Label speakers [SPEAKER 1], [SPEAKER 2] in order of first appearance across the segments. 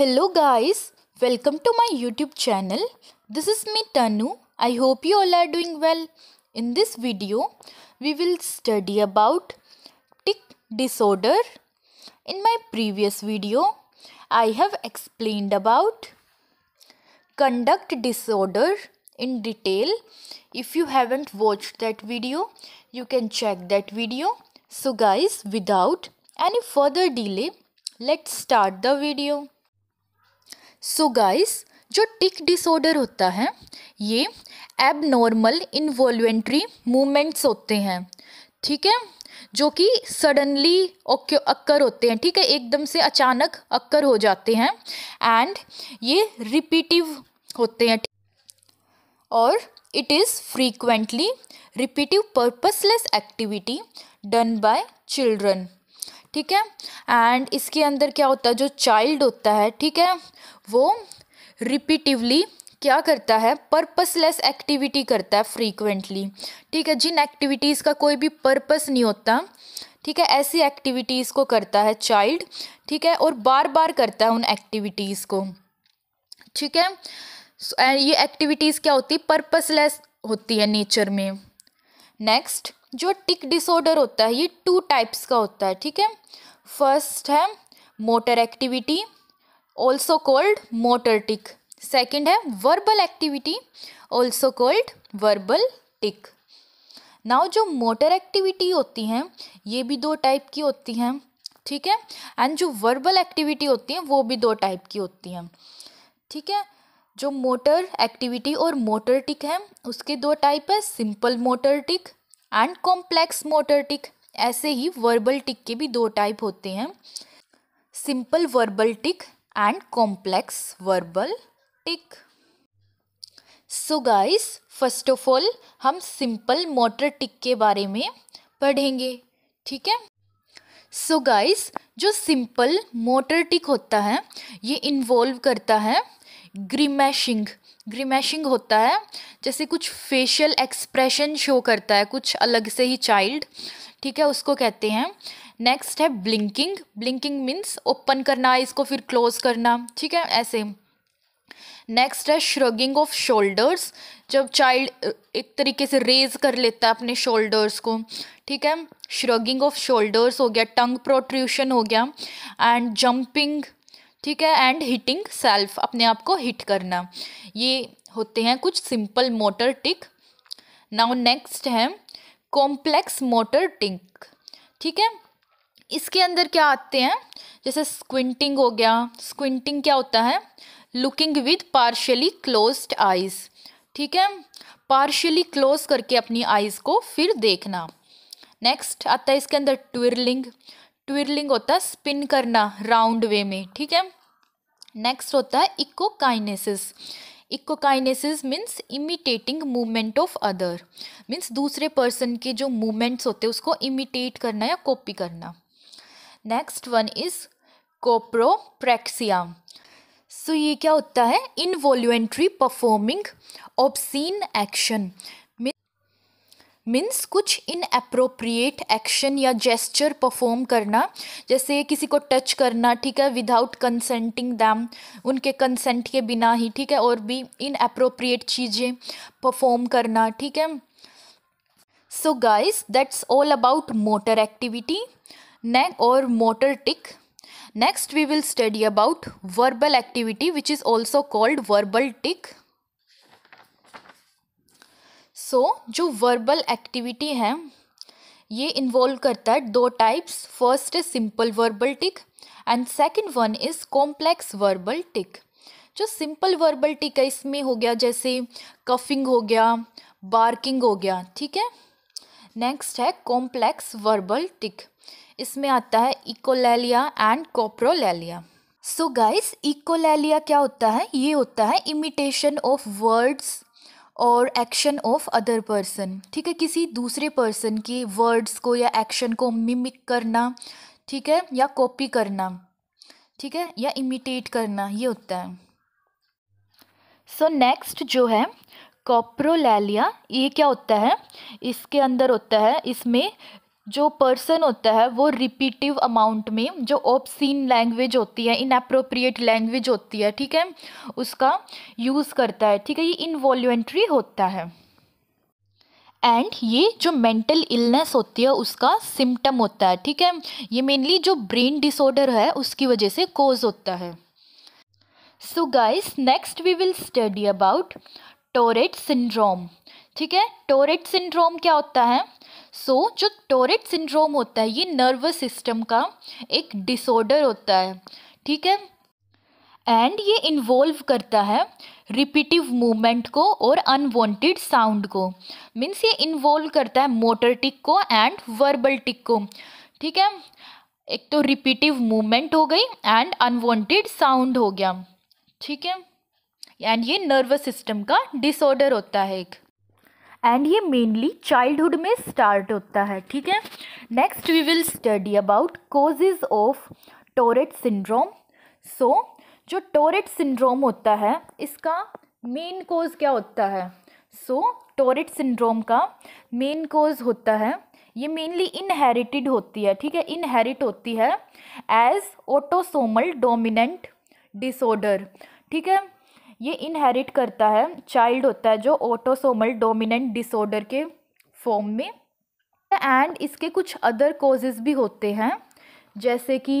[SPEAKER 1] Hello guys, welcome to my YouTube channel. This is me Tanu. I hope you all are doing well. In this video, we will study about tic disorder. In my previous video, I have explained about conduct disorder in detail. If you haven't watched that video, you can check that video. So guys, without any further delay, let's start the video. So so guys जो tic disorder होता है ये एब normal इन्वॉल्वेंट्री movements होते हैं ठीक है जो कि सडनली अक्कर होते हैं ठीक है एकदम से अचानक अक्कर हो जाते हैं एंड ये रिपीटिव होते हैं और it is frequently repetitive purposeless activity done by children ठीक है एंड इसके अंदर क्या होता है जो चाइल्ड होता है ठीक है वो रिपीटिवली क्या करता है पर्पसलेस एक्टिविटी करता है फ्रीक्वेंटली ठीक है जिन एक्टिविटीज़ का कोई भी पर्पस नहीं होता ठीक है ऐसी एक्टिविटीज़ को करता है चाइल्ड ठीक है और बार बार करता है उन एक्टिविटीज़ को ठीक है ये एक्टिविटीज़ क्या होती है पर्पसलेस होती है नेचर में नेक्स्ट जो टिक डिसऑर्डर होता है ये टू टाइप्स का होता है ठीक है फर्स्ट है motor activity also called motor tic second है verbal activity also called verbal tic now जो मोटर एक्टिविटी होती हैं ये भी दो टाइप की होती हैं ठीक है एंड जो वर्बल एक्टिविटी होती हैं वो भी दो टाइप की होती हैं ठीक है जो मोटर एक्टिविटी और मोटर टिक है उसके दो टाइप है simple motor tic and complex motor tic ऐसे ही वर्बल टिक के भी दो टाइप होते हैं simple verbal tic and complex verbal tic so guys first of all हम सिंपल मोटर टिक के बारे में पढ़ेंगे ठीक है सो so गाइस जो सिंपल मोटर टिक होता है ये इन्वॉल्व करता है ग्रीमैशिंग ग्रीमैशिंग होता है जैसे कुछ फेशियल एक्सप्रेशन शो करता है कुछ अलग से ही चाइल्ड ठीक है उसको कहते हैं नेक्स्ट है ब्लिंकिंग ब्लिंकिंग मीन्स ओपन करना इसको फिर क्लोज करना ठीक है ऐसे नेक्स्ट है श्रगिंग ऑफ शोल्डर्स जब चाइल्ड एक तरीके से रेज कर लेता है अपने शोल्डर्स को ठीक है श्रगिंग ऑफ शोल्डर्स हो गया टंग प्रोट्रूशन हो गया एंड जंपिंग ठीक है एंड हिटिंग सेल्फ अपने आप को हिट करना ये होते हैं कुछ simple motor tic now next है कॉम्प्लेक्स मोटर टिक ठीक है इसके अंदर क्या आते हैं जैसे स्क्विंटिंग हो गया स्क्विंटिंग क्या होता है looking with partially closed eyes ठीक है पार्शली क्लोज करके अपनी आइज को फिर देखना नेक्स्ट आता है इसके अंदर ट्विरलिंग ट्विरलिंग होता है स्पिन करना राउंड वे में ठीक है नेक्स्ट होता है echokinesis echokinesis means imitating movement of other means दूसरे पर्सन के जो मूवमेंट्स होते हैं उसको इमिटेट करना या कॉपी करना next one is copropraxia so ये क्या होता है involuntary performing obscene action means कुछ इनअप्रोप्रिएट एक्शन या जेस्चर परफॉर्म करना जैसे किसी को टच करना ठीक है विदाउट कंसेंटिंग दैम उनके कंसेंट के बिना ही ठीक है और भी इनअप्रोप्रिएट चीज़ें परफॉर्म करना ठीक है so guys that's all about motor activity neck और motor tic next we will study about verbal activity which is also called verbal tic so so, जो वर्बल एक्टिविटी है ये इन्वॉल्व करता है दो types first is simple verbal tic and second one is complex verbal tic जो simple verbal टिक है इसमें हो गया जैसे कफिंग हो गया बार्किंग हो गया ठीक है नेक्स्ट है कॉम्प्लेक्स वर्बल टिक इसमें आता है echolalia and coprolalia so guys echolalia क्या होता है ये होता है इमिटेशन ऑफ वर्ड्स और एक्शन ऑफ अदर पर्सन ठीक है किसी दूसरे पर्सन की वर्ड्स को या एक्शन को मिमिक करना ठीक है या कॉपी करना ठीक है या इमिटेट करना ये होता है सो so, नेक्स्ट जो है कॉप्रोलैलिया ये क्या होता है इसके अंदर होता है इसमें जो पर्सन होता है वो रिपीटिव अमाउंट में जो ऑप्सिन लैंग्वेज होती है इनअप्रोप्रिएट लैंग्वेज होती है ठीक है उसका यूज़ करता है ठीक है ये इनवॉल्यूंट्री होता है एंड ये जो मेंटल इलनेस होती है उसका सिम्टम होता है ठीक है ये मेनली जो ब्रेन डिसऑर्डर है उसकी वजह से कोज होता है so guys next we will study about Tourette syndrome ठीक है टोरेट सिंड्रोम क्या होता है सो so, जो टोरेट सिंड्रोम होता है ये नर्वस सिस्टम का एक डिसऑर्डर होता है ठीक है एंड ये इन्वॉल्व करता है रिपीटिव मूवमेंट को और अनवांटेड साउंड को मीन्स ये इन्वॉल्व करता है मोटर टिक को एंड वर्बल टिक को ठीक है एक तो रिपीटिव मूवमेंट हो गई एंड अनवांटेड साउंड हो गया ठीक है एंड ये नर्वस सिस्टम का डिसऑर्डर होता है एक एंड ये मेनली चाइल्डहुड में स्टार्ट होता है ठीक है next we will study about causes of Tourette syndrome so जो टोरेट सिंड्रोम होता है इसका मेन कोज क्या होता है सो टोरेट सिंड्रोम का मेन कोज होता है ये मेनली इनहेरिटेड होती है ठीक है इनहेरिट होती है एज ऑटोसोमल डोमिनेंट डिसऑर्डर ठीक है ये इनहेरिट करता है चाइल्ड होता है जो ऑटोसोमल डोमिनेंट डिसऑर्डर के फॉर्म में एंड इसके कुछ अदर कॉजेज भी होते हैं जैसे कि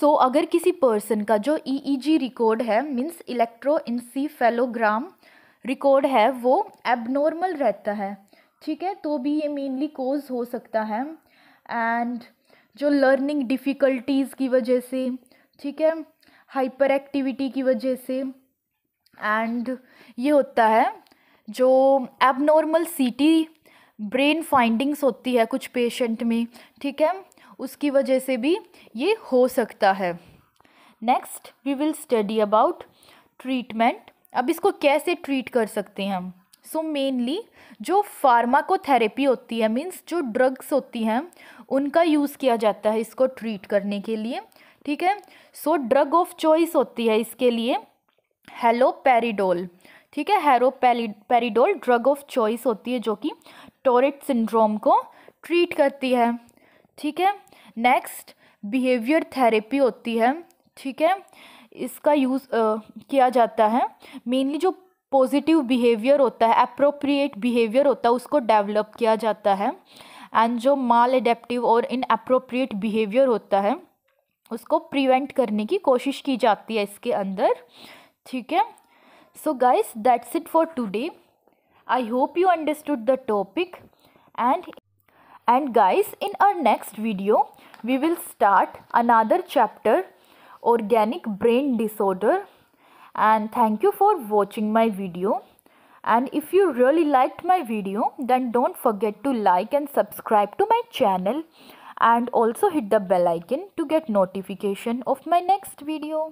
[SPEAKER 1] सो so, अगर किसी पर्सन का जो ई e रिकॉर्ड e है मीन्स इलेक्ट्रो इंसीफेलोग्राम रिकॉर्ड है वो एबनॉर्मल रहता है ठीक है तो भी ये मेनली कोज हो सकता है एंड जो लर्निंग डिफ़िकल्टीज़ की वजह से ठीक है हाइपर एक्टिविटी की वजह से एंड ये होता है जो abnormal C T brain findings होती है कुछ पेशेंट में ठीक है उसकी वजह से भी ये हो सकता है next we will study about treatment अब इसको कैसे ट्रीट कर सकते हैं हम सो मेनली जो फार्माकोथेरेपी होती है मीन्स जो ड्रग्स होती हैं उनका यूज़ किया जाता है इसको ट्रीट करने के लिए ठीक है सो ड्रग ऑफ चॉइस होती है इसके लिए हेलोपेरीडोल ठीक है पेरीडोल ड्रग ऑफ चॉइस होती है जो कि टोरेट सिंड्रोम को ट्रीट करती है ठीक है नेक्स्ट बिहेवियर थेरेपी होती है ठीक है इसका यूज़ किया जाता है मेनली जो पॉजिटिव बिहेवियर होता है अप्रोप्रिएट बिहेवियर होता है उसको डेवलप किया जाता है एंड जो माल एडेप्टिव और इन अप्रोप्रिएट बिहेवियर होता है उसको प्रिवेंट करने की कोशिश की जाती है इसके अंदर ठीक है so guys, that's it for today. I hope you understood the topic, and and guys in our next video we will start another chapter organic brain disorder and thank you for watching my video and if you really liked my video then don't forget to like and subscribe to my channel and also hit the bell icon to get notification of my next video